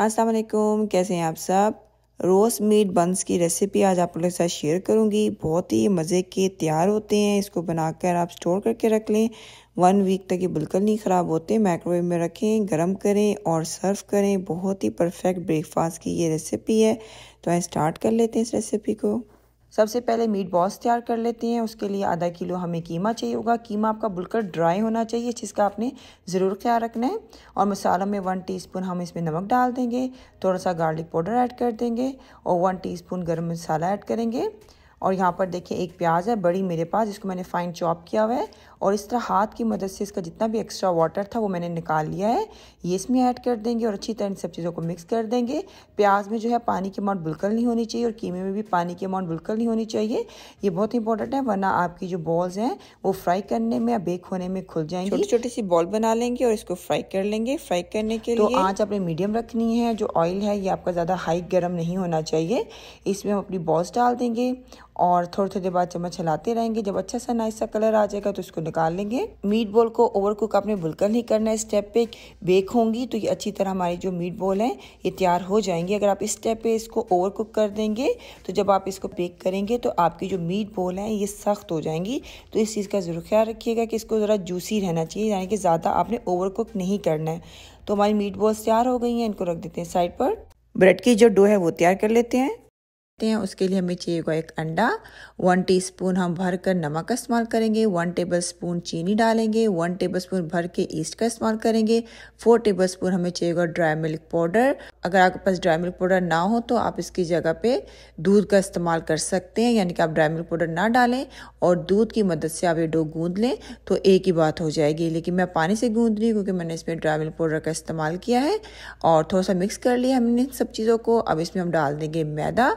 अस्सलाम वालेकुम कैसे हैं आप सब रोस्ट मीट बंस की रेसिपी आज आप लोगों के साथ शेयर करूंगी बहुत ही मज़े के तैयार होते हैं इसको बनाकर आप स्टोर करके रख लें वन वीक तक ये बिल्कुल नहीं ख़राब होते माइक्रोवेव में रखें गर्म करें और सर्व करें बहुत ही परफेक्ट ब्रेकफास्ट की ये रेसिपी है तो आए स्टार्ट कर लेते हैं इस रेसिपी को सबसे पहले मीट बॉस तैयार कर लेते हैं उसके लिए आधा किलो हमें कीमा चाहिए होगा कीमा आपका बुलकर ड्राई होना चाहिए जिसका आपने ज़रूर ख्याल रखना है और मसालों में वन टीस्पून हम इसमें नमक डाल देंगे थोड़ा सा गार्लिक पाउडर ऐड कर देंगे और वन टीस्पून गरम मसाला ऐड करेंगे और यहाँ पर देखिए एक प्याज है बड़ी मेरे पास जिसको मैंने फाइन चॉप किया हुआ है और इस तरह हाथ की मदद से इसका जितना भी एक्स्ट्रा वाटर था वो मैंने निकाल लिया है ये इसमें ऐड कर देंगे और अच्छी तरह इन सब चीज़ों को मिक्स कर देंगे प्याज में जो है पानी की अमाउंट बिल्कुल नहीं होनी चाहिए और कीमे में भी पानी की अमाउंट बिल्कुल नहीं होनी चाहिए ये बहुत इंपॉर्टेंट है वरना आपकी जो बॉल्स हैं वो फ्राई करने में या बेक होने में खुल जाएंगे छोटी छोटी सी बॉल बना लेंगे और इसको फ्राई कर लेंगे फ्राई करने के तो लिए आँच आपने मीडियम रखनी है जो ऑयल है ये आपका ज़्यादा हाई गर्म नहीं होना चाहिए इसमें हम अपनी बॉल्स डाल देंगे और थोड़े थोड़ी देर बाद चम्मच हिलाते रहेंगे जब अच्छा सा नाइस सा कलर आ जाएगा तो इसको निकाल लेंगे मीट बॉल को ओवर कुक आपने बुलकर नहीं करना है स्टेप पे बेक होंगी तो ये अच्छी तरह हमारी जो मीट बॉल है ये तैयार हो जाएंगी अगर आप इस स्टेप पे इसको ओवर कुक कर देंगे तो जब आप इसको बेक करेंगे तो आपकी जो मीट बॉल है ये सख्त हो जाएंगी तो इस चीज़ का ज़रूर ख्याल रखिएगा कि इसको ज़रा जूसी रहना चाहिए यानी कि ज़्यादा आपने ओवर कुक नहीं करना है तो हमारी मीट बॉल्स तैयार हो गई हैं इनको रख देते हैं साइड पर ब्रेड की जो डो है वो तैयार कर लेते हैं सकते हैं उसके लिए हमें चाहिएगा एक अंडा वन टीस्पून हम भर कर नमक का इस्तेमाल करेंगे वन टेबलस्पून चीनी डालेंगे वन टेबलस्पून भर के ईस्ट का इस्तेमाल करेंगे फोर टेबलस्पून हमें चाहिएगा ड्राई मिल्क पाउडर अगर आपके पास ड्राई मिल्क पाउडर ना हो तो आप इसकी जगह पे दूध का इस्तेमाल कर सकते हैं यानी कि आप ड्राई मिल्क पाउडर ना डालें और दूध की मदद से आप ये डो गूँध लें तो एक ही बात हो जाएगी लेकिन मैं पानी से गूँध रही हूँ क्योंकि मैंने इसमें ड्राई मिल्क पाउडर का इस्तेमाल किया है और थोड़ा सा मिक्स कर लिया हमने इन सब चीज़ों को अब इसमें हम डाल देंगे मैदा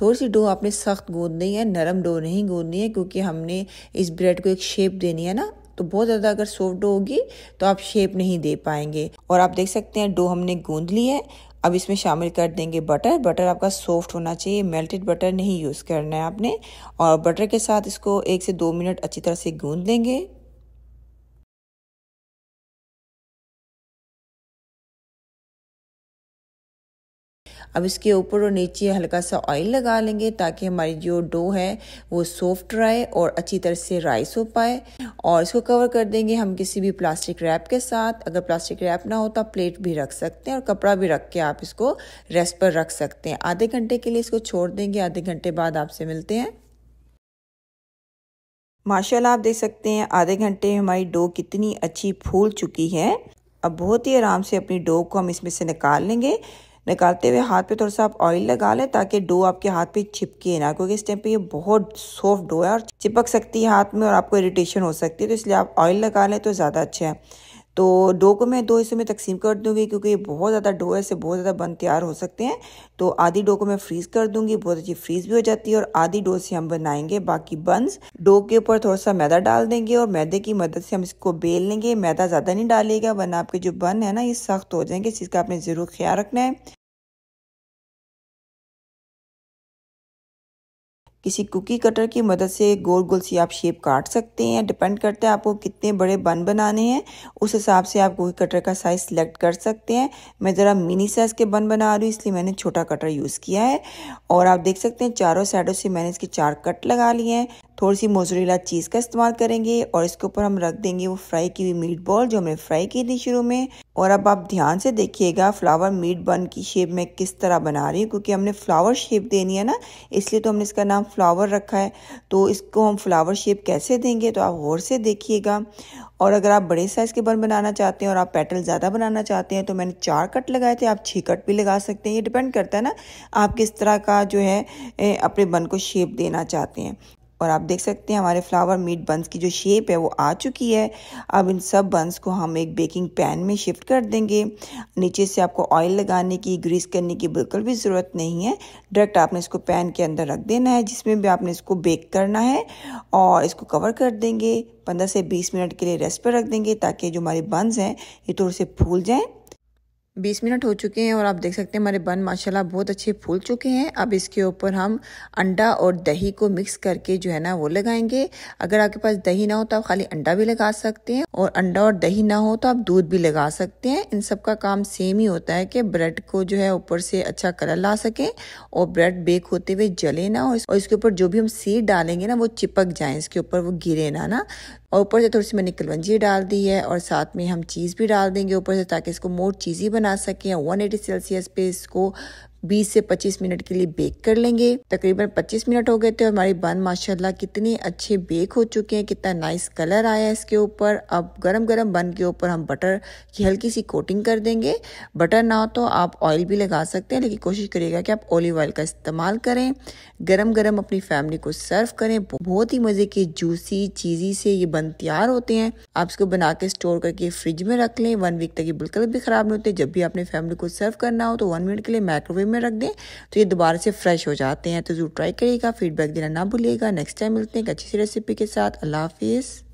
थोड़ी सी डो आपने सख्त गूंदनी है नरम डो नहीं गूंदनी है क्योंकि हमने इस ब्रेड को एक शेप देनी है ना तो बहुत ज़्यादा अगर सॉफ्ट डो होगी तो आप शेप नहीं दे पाएंगे और आप देख सकते हैं डो हमने गूंद ली है अब इसमें शामिल कर देंगे बटर बटर आपका सॉफ्ट होना चाहिए मेल्टेड बटर नहीं यूज़ करना है आपने और बटर के साथ इसको एक से दो मिनट अच्छी तरह से गूंद लेंगे अब इसके ऊपर और नीचे हल्का सा ऑयल लगा लेंगे ताकि हमारी जो डो है वो सॉफ्ट रहे और अच्छी तरह से राइस हो पाए और इसको कवर कर देंगे हम किसी भी प्लास्टिक रैप के साथ अगर प्लास्टिक रैप ना हो तो आप प्लेट भी रख सकते हैं और कपड़ा भी रख के आप इसको रेस्ट पर रख सकते हैं आधे घंटे के लिए इसको छोड़ देंगे आधे घंटे बाद आपसे मिलते हैं माशाल्लाह आप देख सकते हैं आधे घंटे में हमारी डो कितनी अच्छी फूल चुकी है अब बहुत ही आराम से अपनी डो को हम इसमें से निकाल लेंगे निकालते हुए हाथ पे थोड़ा सा आप ऑयल लगा लें ताकि डो आपके हाथ पे चिपके ना क्योंकि इस टाइम पे ये बहुत सॉफ्ट डो है और चिपक सकती है हाथ में और आपको इरिटेशन हो सकती है तो इसलिए आप ऑयल लगा लें तो ज़्यादा अच्छा है तो डो को मैं दो हिस्सों में तकसीम कर दूंगी क्योंकि ये बहुत ज़्यादा डो है इससे बहुत ज़्यादा बन तैयार हो सकते हैं तो आधी डो को मैं फ्रीज़ कर दूंगी बहुत अच्छी फ्रीज़ भी हो जाती है और आधी डो से हम बनाएंगे बाकी बंस डो के ऊपर थोड़ा सा मैदा डाल देंगे और मैदे की मदद से हम इसको बेल लेंगे मैदा ज़्यादा नहीं डालेगा वरना आपके जो बन है ना ये सख्त हो जाएंगे इस चीज़ का आपने ज़रूर ख्याल रखना है किसी कुकी कटर की मदद से गोल गोल सी आप शेप काट सकते हैं डिपेंड करता है आपको कितने बड़े बन बनाने हैं उस हिसाब से आप कुकी कटर का साइज़ सेलेक्ट कर सकते हैं मैं ज़रा मिनी साइज़ के बन बना रही हूँ इसलिए मैंने छोटा कटर यूज़ किया है और आप देख सकते हैं चारों साइडों से मैंने इसके चार कट लगा लिए हैं थोड़ी सी मोजरेला चीज़ का इस्तेमाल करेंगे और इसके ऊपर हम रख देंगे वो फ्राई की हुई मीट बॉल जो हमने फ्राई की थी शुरू में और अब आप ध्यान से देखिएगा फ्लावर मीट बन की शेप में किस तरह बना रही हूँ क्योंकि हमने फ्लावर शेप देनी है ना इसलिए तो हमने इसका नाम फ्लावर रखा है तो इसको हम फ्लावर शेप कैसे देंगे तो आप गौर से देखिएगा और अगर आप बड़े साइज़ के बन बनाना चाहते हैं और आप पेटल ज़्यादा बनाना चाहते हैं तो मैंने चार कट लगाए थे आप छः कट भी लगा सकते हैं ये डिपेंड करता है ना आप किस तरह का जो है अपने बन को शेप देना चाहते हैं और आप देख सकते हैं हमारे फ्लावर मीट बंस की जो शेप है वो आ चुकी है अब इन सब बंस को हम एक बेकिंग पैन में शिफ्ट कर देंगे नीचे से आपको ऑयल लगाने की ग्रीस करने की बिल्कुल भी ज़रूरत नहीं है डायरेक्ट आपने इसको पैन के अंदर रख देना है जिसमें भी आपने इसको बेक करना है और इसको कवर कर देंगे पंद्रह से बीस मिनट के लिए रेस्ट पर रख देंगे ताकि जो हमारे बंस हैं ये थोड़े से फूल जाएँ 20 मिनट हो चुके हैं और आप देख सकते हैं हमारे बन माशाल्लाह बहुत अच्छे फूल चुके हैं अब इसके ऊपर हम अंडा और दही को मिक्स करके जो है ना वो लगाएंगे अगर आपके पास दही ना हो तो आप खाली अंडा भी लगा सकते हैं और अंडा और दही ना हो तो आप दूध भी लगा सकते हैं इन सब का काम सेम ही होता है कि ब्रेड को जो है ऊपर से अच्छा कलर ला सकें और ब्रेड बेक होते हुए जले ना और इसके ऊपर जो भी हम सीड डालेंगे ना वो चिपक जाए इसके ऊपर वो गिरे ना ना और ऊपर से थोड़ी सी मैंने कलवंजी डाल दी है और साथ में हम चीज़ भी डाल देंगे ऊपर से ताकि इसको मोट चीज़ी बना बना सकें 180 सेल्सियस पे इसको 20 से 25 मिनट के लिए बेक कर लेंगे तकरीबन 25 मिनट हो गए थे और हमारी बन माशाल्लाह कितने अच्छे बेक हो चुके हैं कितना नाइस कलर आया है इसके ऊपर अब गरम गरम बन के ऊपर हम बटर की हल्की सी कोटिंग कर देंगे बटर ना हो तो आप ऑयल भी लगा सकते हैं लेकिन कोशिश करिएगा कि आप ऑलिव ऑयल का इस्तेमाल करें गर्म गर्म अपनी फैमिली को सर्व करें बहुत ही मज़े के जूसी चीज़ी से ये बन तैयार होते हैं आप इसको बना के स्टोर करके फ्रिज में रख लें वन वीक तक ये बिल्कुल भी ख़राब नहीं होते जब भी आपने फैमिली को सर्व करना हो तो वन मिनट के लिए माइक्रोवेव में रख दें तो ये दोबारा से फ्रेश हो जाते हैं तो ज़रूर ट्राई करिएगा फीडबैक देना ना भूलिएगा नेक्स्ट टाइम मिलते हैं एक अच्छी सी रेसिपी के साथ अल्लाह हाफिज़